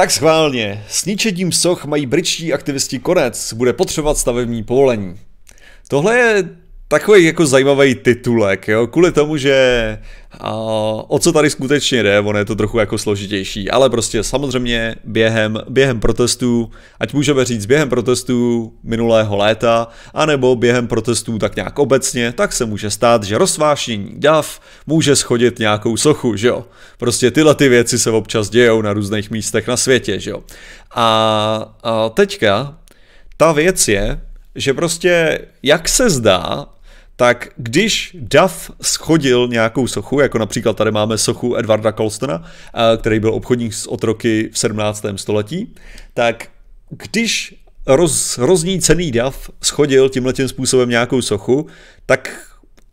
Tak schválně, s ničením soch mají britští aktivisti konec, bude potřebovat stavební povolení. Tohle je takový jako zajímavý titulek, jo, kvůli tomu, že a, o co tady skutečně jde, ono je to trochu jako složitější, ale prostě samozřejmě během, během protestů, ať můžeme říct během protestů minulého léta, anebo během protestů tak nějak obecně, tak se může stát, že rozvášení daf může schodit nějakou sochu, že jo. Prostě tyhle ty věci se občas dějou na různých místech na světě, že jo. A, a teďka ta věc je, že prostě, jak se zdá, tak když Duff schodil nějakou sochu, jako například tady máme sochu Edvarda Colstona, eh, který byl obchodník s otroky v 17. století, tak když roz, cený Duff schodil tím způsobem nějakou sochu, tak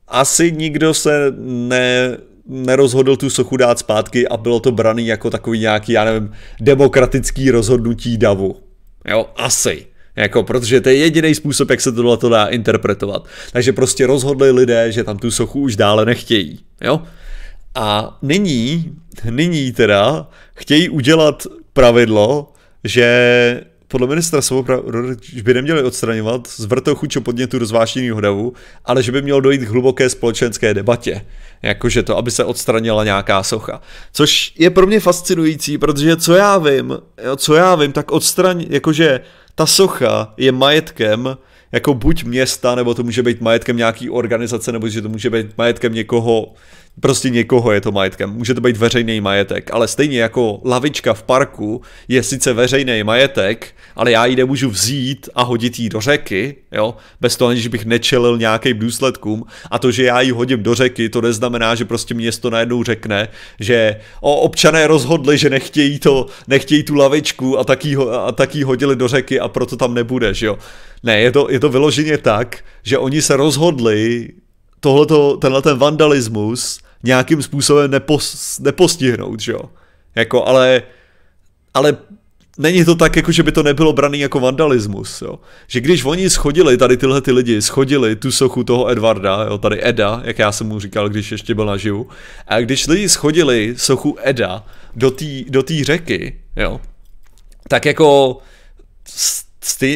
asi nikdo se ne, nerozhodl tu sochu dát zpátky a bylo to braný jako takový nějaký, já nevím, demokratický rozhodnutí davu. Jo, asi. Jako, protože to je jediný způsob, jak se tohle to dá interpretovat. Takže prostě rozhodli lidé, že tam tu sochu už dále nechtějí. Jo? A nyní, nyní teda, chtějí udělat pravidlo, že podle ministra samopravy by neměli odstraňovat z vrtochu čo podnětu do davu, ale že by mělo dojít k hluboké společenské debatě. Jakože to, aby se odstranila nějaká socha. Což je pro mě fascinující, protože co já vím, co já vím, tak odstraň, jakože ta socha je majetkem jako buď města, nebo to může být majetkem nějaký organizace, nebo že to může být majetkem někoho, prostě někoho je to majetkem. Může to být veřejný majetek, ale stejně jako lavička v parku je sice veřejný majetek, ale já ji nemůžu vzít a hodit ji do řeky, jo, bez toho, aniž bych nečelil nějakým důsledkům. A to, že já ji hodím do řeky, to neznamená, že prostě město najednou řekne, že o, občané rozhodli, že nechtějí, to, nechtějí tu lavičku a tak, ji, a tak ji hodili do řeky a proto tam nebude, že jo. Ne, je to, je to vyloženě tak, že oni se rozhodli tohleto, tenhle ten vandalismus nějakým způsobem nepos, nepostihnout, že jo. Jako, ale, ale není to tak, jako že by to nebylo braný jako vandalismus, jo. Že když oni schodili, tady tyhle ty lidi, schodili tu sochu toho Edvarda, jo, tady Eda, jak já jsem mu říkal, když ještě byl naživu, a když lidi schodili sochu Eda do té do tý řeky, jo, tak jako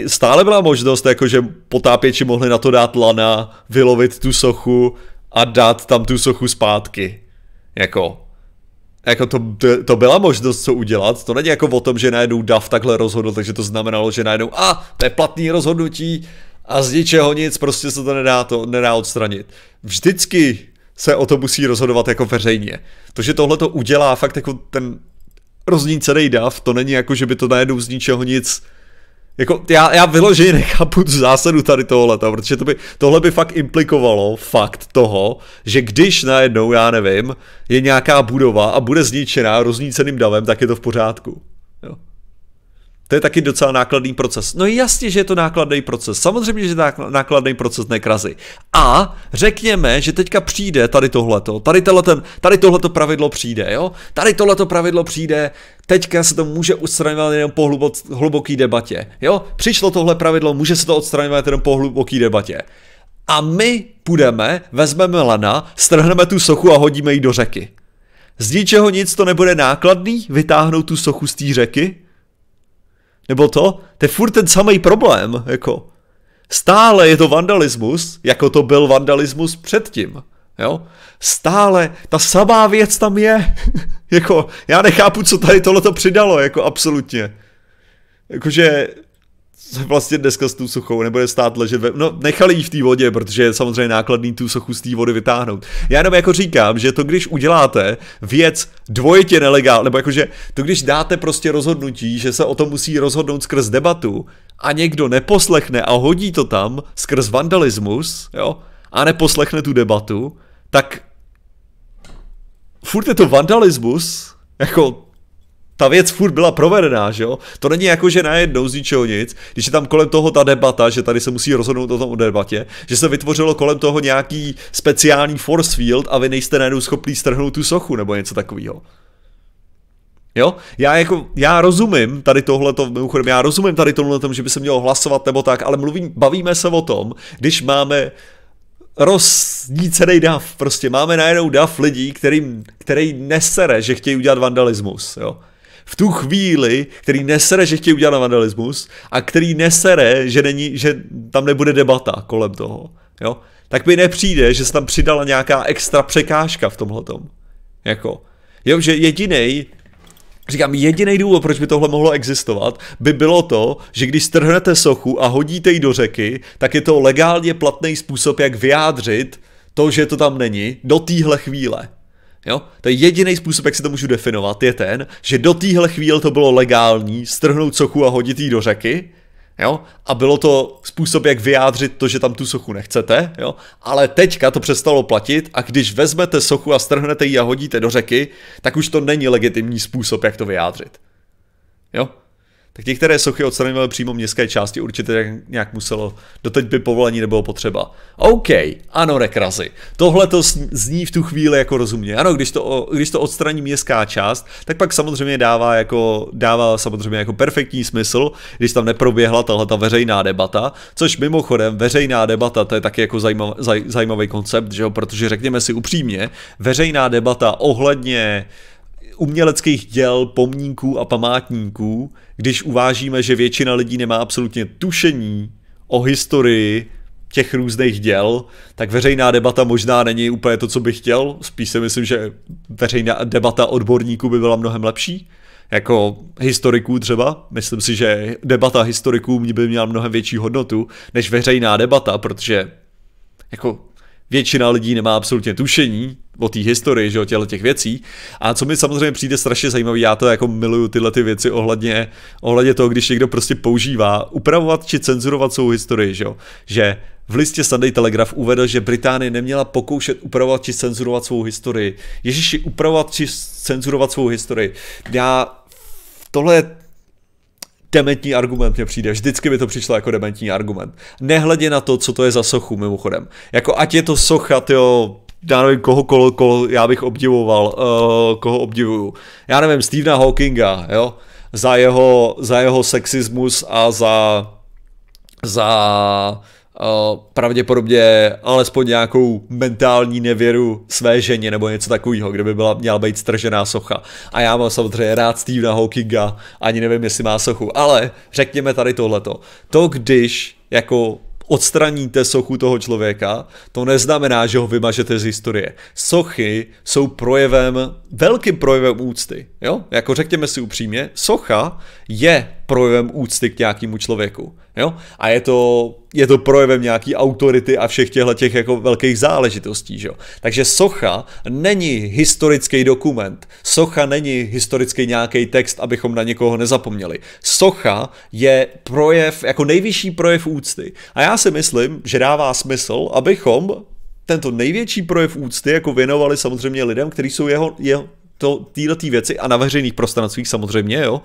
stále byla možnost, jako že potápěči mohli na to dát lana, vylovit tu sochu, a dát tam tu sochu zpátky. Jako, jako to, to byla možnost, co udělat. To není jako o tom, že najednou DAF takhle rozhodl, takže to znamenalo, že najednou, a to je platný rozhodnutí a z ničeho nic, prostě se to nedá, to nedá odstranit. Vždycky se o to musí rozhodovat jako veřejně. To, že tohle to udělá fakt jako ten celý DAF, to není jako, že by to najednou z ničeho nic jako, já, já vyloženě nechápu tu zásadu tady tohle, protože to by, tohle by fakt implikovalo fakt toho, že když najednou, já nevím, je nějaká budova a bude zničená rozníceným davem, tak je to v pořádku. To je taky docela nákladný proces. No jasně, že je to nákladný proces. Samozřejmě, že je nákladný proces nekrazy. A řekněme, že teďka přijde tady tohleto, tady, ten, tady tohleto pravidlo přijde, jo? Tady tohleto pravidlo přijde, teďka se to může odstraňovat jenom po hlubo, hluboký debatě, jo? Přišlo tohle pravidlo, může se to odstraňovat jenom po hluboký debatě. A my půjdeme, vezmeme lana, strhneme tu sochu a hodíme ji do řeky. Z ničeho nic to nebude nákladný vytáhnout tu sochu z té řeky, nebo to, to je furt ten samý problém, jako. Stále je to vandalismus, jako to byl vandalismus předtím. Jo? Stále ta samá věc tam je. jako, já nechápu, co tady tohle to přidalo, jako absolutně. Jakože se vlastně dneska s tou suchou nebude stát ležet ve... No, nechali ji v té vodě, protože je samozřejmě nákladný tu suchu z té vody vytáhnout. Já jenom jako říkám, že to když uděláte věc dvojitě nelegál, nebo jakože to když dáte prostě rozhodnutí, že se o tom musí rozhodnout skrz debatu a někdo neposlechne a hodí to tam skrz vandalismus, jo, a neposlechne tu debatu, tak furt je to vandalismus, jako ta věc furt byla provedená, že jo? To není jako, že najednou z ničeho nic, když je tam kolem toho ta debata, že tady se musí rozhodnout o tom o debatě, že se vytvořilo kolem toho nějaký speciální force field a vy nejste najednou schopný strhnout tu sochu nebo něco takového. Jo, já jako, já rozumím tady tohleto, mimochodem, já rozumím tady tohle tomu, že by se mělo hlasovat nebo tak, ale mluvím, bavíme se o tom, když máme roznícený dav, prostě máme najednou dav lidí, kterým, který nesere, že chtějí udělat vandalismus, jo v tu chvíli, který nesere, že chtějí udělat vandalismus a který nesere, že, není, že tam nebude debata kolem toho, jo, tak mi nepřijde, že se tam přidala nějaká extra překážka v tomhletom. Jako, jo, že jediný, Říkám, jediný důvod, proč by tohle mohlo existovat, by bylo to, že když strhnete sochu a hodíte ji do řeky, tak je to legálně platný způsob, jak vyjádřit to, že to tam není, do téhle chvíle. Jo? To je jediný způsob, jak si to můžu definovat, je ten, že do téhle chvíle to bylo legální strhnout sochu a hodit ji do řeky, jo? A bylo to způsob, jak vyjádřit to, že tam tu sochu nechcete, jo? Ale teďka to přestalo platit a když vezmete sochu a strhnete ji a hodíte do řeky, tak už to není legitimní způsob, jak to vyjádřit. Jo? tak některé sochy odstraňovaly přímo městské části, určitě nějak muselo, doteď by povolení nebylo potřeba. OK, ano, rekrazy. Tohle to zní v tu chvíli jako rozumně. Ano, když to, když to odstraní městská část, tak pak samozřejmě dává jako, dává samozřejmě jako perfektní smysl, když tam neproběhla tahle ta veřejná debata, což mimochodem veřejná debata, to je taky jako zajímavý, zajímavý koncept, že jo, protože řekněme si upřímně, veřejná debata ohledně uh, uměleckých děl, pomníků a památníků, když uvážíme, že většina lidí nemá absolutně tušení o historii těch různých děl, tak veřejná debata možná není úplně to, co bych chtěl. Spíš si myslím, že veřejná debata odborníků by byla mnohem lepší. Jako historiků třeba. Myslím si, že debata historiků by měla mnohem větší hodnotu než veřejná debata, protože jako většina lidí nemá absolutně tušení o té historii, že o těle těch věcí. A co mi samozřejmě přijde strašně zajímavé, já to jako miluju tyhle ty věci ohledně, ohledně toho, když někdo prostě používá upravovat či cenzurovat svou historii, že jo. Že v listě Sunday Telegraph uvedl, že Británie neměla pokoušet upravovat či cenzurovat svou historii. Ježíši, upravovat či cenzurovat svou historii. Já tohle je dementní argument mě přijde. Vždycky mi to přišlo jako dementní argument. Nehledě na to, co to je za sochu, mimochodem. Jako ať je to socha, jo, já nevím, koho, koho, koho já bych obdivoval, uh, koho obdivuju. Já nevím, Stevena Hawkinga, jo, za jeho, za jeho sexismus a za, za uh, pravděpodobně alespoň nějakou mentální nevěru své ženě nebo něco takového, kde by byla, měla být stržená socha. A já mám samozřejmě rád Stevena Hawkinga, ani nevím, jestli má sochu, ale řekněme tady tohleto. To, když jako odstraníte sochu toho člověka, to neznamená, že ho vymažete z historie. Sochy jsou projevem, velkým projevem úcty. Jo? Jako řekněme si upřímně, socha je projevem úcty k nějakému člověku. Jo? A je to, je to projevem nějaký autority a všech těchto těch jako velkých záležitostí. Že jo? Takže socha není historický dokument. Socha není historický nějaký text, abychom na někoho nezapomněli. Socha je projev, jako nejvyšší projev úcty. A já si myslím, že dává smysl, abychom tento největší projev úcty jako věnovali samozřejmě lidem, kteří jsou jeho, jeho to, týhletý věci a na veřejných prostranstvích samozřejmě, jo,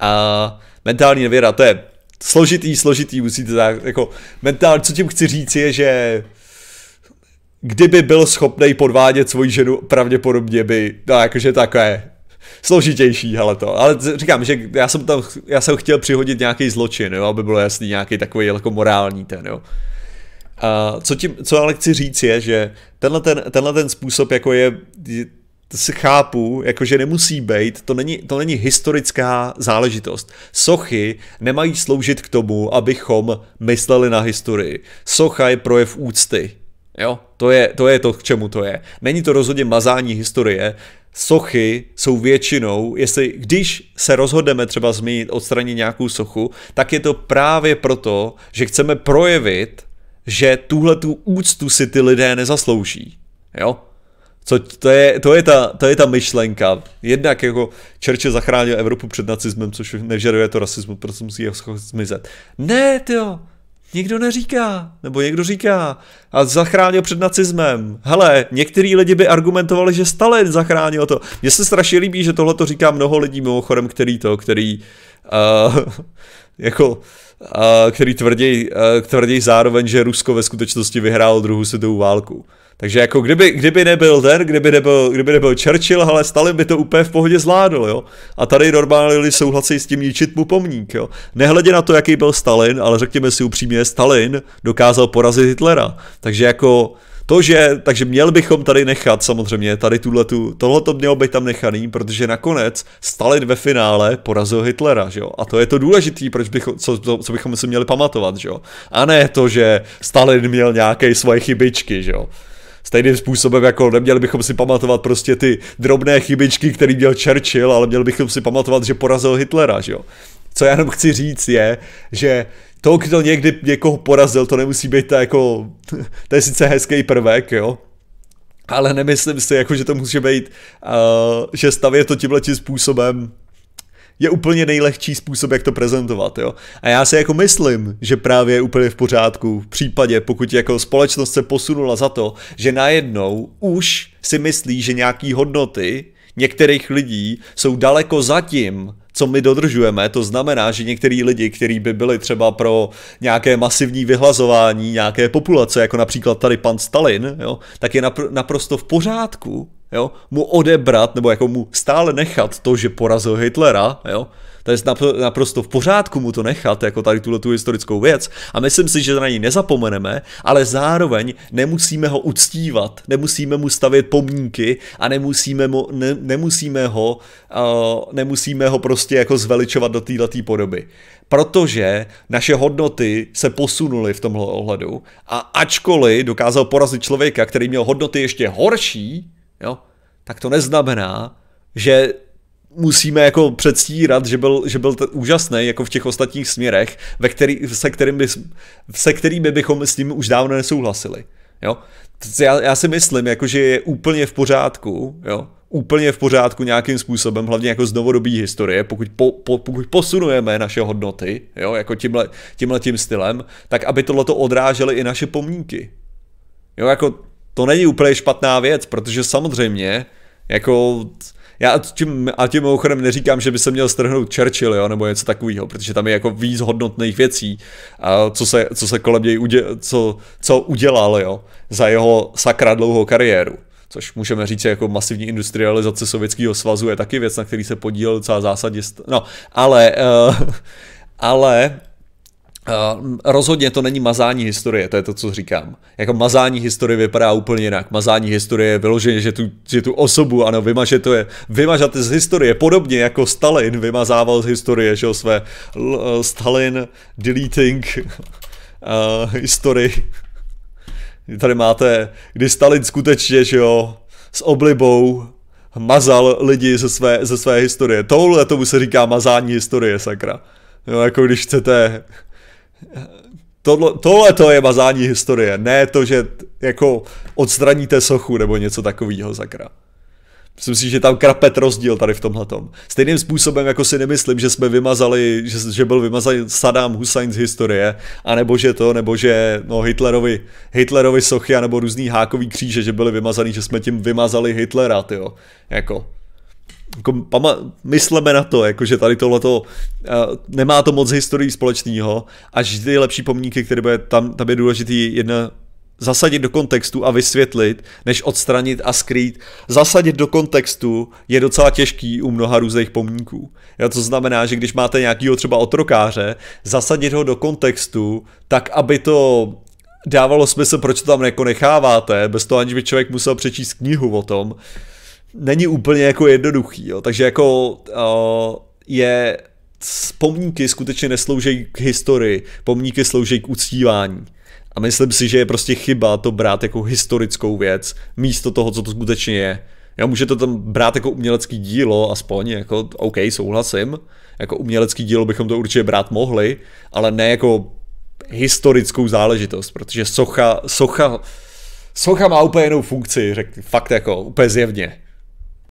a mentální nevěra, to je složitý, složitý, musíte tak, jako mentální, co tím chci říct je, že kdyby byl schopný podvádět svoji ženu, pravděpodobně by, no jakože takové, složitější, ale to. Ale říkám, že já jsem tam, já jsem chtěl přihodit nějaký zločin, jo, aby bylo jasný nějaký takový jako morální ten, jo. A co, tím, co ale chci říct je, že tenhle ten, tenhle ten způsob jako je, to se chápu, jakože nemusí být, to není, to není historická záležitost. Sochy nemají sloužit k tomu, abychom mysleli na historii. Socha je projev úcty. Jo, to je, to je to, k čemu to je. Není to rozhodně mazání historie. Sochy jsou většinou, jestli když se rozhodneme třeba změnit, odstranit nějakou sochu, tak je to právě proto, že chceme projevit, že tuhle tu úctu si ty lidé nezaslouží. Jo? Co, to, je, to, je ta, to je ta myšlenka. Jednak jako čerče zachránil Evropu před nacismem, což nežeruje to rasismu, protože musí zmizet. Ne, jo, Nikdo neříká, nebo někdo říká, a zachránil před nacismem. Hele, některý lidi by argumentovali, že Stalin zachránil to. Mně se strašně líbí, že tohle to říká mnoho lidí, mimochodem, který to, který, uh, jako, uh, který tvrdí, uh, tvrdí zároveň, že Rusko ve skutečnosti vyhrálo druhou světovou válku. Takže jako kdyby, kdyby nebyl ten, kdyby nebyl, kdyby nebyl Churchill, ale Stalin by to úplně v pohodě zvládl, jo. A tady normálně lidi souhlasí s tím ničit mu pomník, jo. Nehledě na to, jaký byl Stalin, ale řekněme si upřímně, Stalin dokázal porazit Hitlera. Takže jako to, že, takže měl bychom tady nechat samozřejmě, tady tuhletu, tohle to mělo být tam nechaný, protože nakonec Stalin ve finále porazil Hitlera, že jo? A to je to důležité, proč bychom, co, co, co bychom si měli pamatovat, že jo? A ne to, že Stalin měl nějaké svoje chybičky, že jo? Stejným způsobem, jako neměli bychom si pamatovat prostě ty drobné chybičky, který měl Churchill, ale měli bychom si pamatovat, že porazil Hitlera, že jo. Co já jenom chci říct je, že to, kdo někdy někoho porazil, to nemusí být ta jako, to je sice hezký prvek, jo, ale nemyslím si, jako, že to může být, uh, že stavě to tímhle způsobem je úplně nejlehčí způsob, jak to prezentovat. Jo? A já si jako myslím, že právě je úplně v pořádku v případě, pokud jako společnost se posunula za to, že najednou už si myslí, že nějaký hodnoty některých lidí jsou daleko za tím, co my dodržujeme, to znamená, že některý lidi, kteří by byli třeba pro nějaké masivní vyhlazování nějaké populace, jako například tady pan Stalin, jo, tak je napr- naprosto v pořádku, jo, mu odebrat, nebo jako mu stále nechat to, že porazil Hitlera, jo, je naprosto v pořádku mu to nechat, jako tady tuhle tu historickou věc. A myslím si, že na ní nezapomeneme, ale zároveň nemusíme ho uctívat, nemusíme mu stavět pomníky a nemusíme, mu, ne, nemusíme ho uh, nemusíme ho prostě jako zveličovat do této podoby. Protože naše hodnoty se posunuly v tomhle ohledu a ačkoliv dokázal porazit člověka, který měl hodnoty ještě horší, jo, tak to neznamená, že musíme jako předstírat, že byl, že byl úžasný jako v těch ostatních směrech, ve který, se, kterým by, se kterými bychom s ním už dávno nesouhlasili. Jo? Já, já si myslím, jako, že je úplně v pořádku, jo? úplně v pořádku nějakým způsobem, hlavně jako z novodobí historie, pokud, po, po, pokud posunujeme naše hodnoty, jo, jako tímhle, tímhle tím stylem, tak aby tohleto odráželi i naše pomníky. Jo, jako to není úplně špatná věc, protože samozřejmě, jako já tím, a tím mimochodem neříkám, že by se měl strhnout Churchill, jo, nebo něco takového, protože tam je jako víc hodnotných věcí, co, se, co se kolem něj uděl co, co udělal jo, za jeho sakra dlouhou kariéru. Což můžeme říct, jako masivní industrializace Sovětského svazu je taky věc, na který se podílel docela zásadně. No, ale, uh, ale Eh, rozhodně to není mazání historie, to je to, co říkám. Jako mazání historie vypadá úplně jinak. Mazání historie je vyloženě, že tu, že tu osobu, ano, vymaže to je, vymažete z historie, podobně jako Stalin vymazával z historie, že jo, své uh, Stalin deleting uh, eh, historii. Tady máte, kdy Stalin skutečně, že jo, s oblibou mazal lidi ze své, ze své historie. Tohle tomu se říká mazání historie, sakra. Jo, jako když chcete Tohle, tohle to je mazání historie, ne to, že jako odstraníte sochu nebo něco takového, zakra. Myslím si, že tam krapet rozdíl tady v tomhle. Stejným způsobem, jako si nemyslím, že jsme vymazali, že, že byl vymazán Saddam Hussein z historie, anebo že to, nebo že no, Hitlerovi, Hitlerovi sochy, nebo různý hákový kříže, že byly vymazaný, že jsme tím vymazali Hitlera, jo. Jako, jako pama, mysleme na to, jako že tady tohleto uh, nemá to moc historii společného a že ty lepší pomníky, které bude tam, tam je důležitý jedna zasadit do kontextu a vysvětlit, než odstranit a skrýt. Zasadit do kontextu je docela těžký u mnoha různých pomníků. Já to znamená, že když máte nějakýho třeba otrokáře, zasadit ho do kontextu, tak aby to dávalo smysl, proč to tam jako necháváte, bez toho aniž by člověk musel přečíst knihu o tom, není úplně jako jednoduchý, jo. takže jako uh, je pomníky skutečně neslouží k historii, pomníky slouží k uctívání. A myslím si, že je prostě chyba to brát jako historickou věc, místo toho, co to skutečně je. Já můžu to tam brát jako umělecký dílo, aspoň, jako, OK, souhlasím, jako umělecký dílo bychom to určitě brát mohli, ale ne jako historickou záležitost, protože socha, socha, socha má úplně jinou funkci, řekl, fakt jako, úplně zjevně.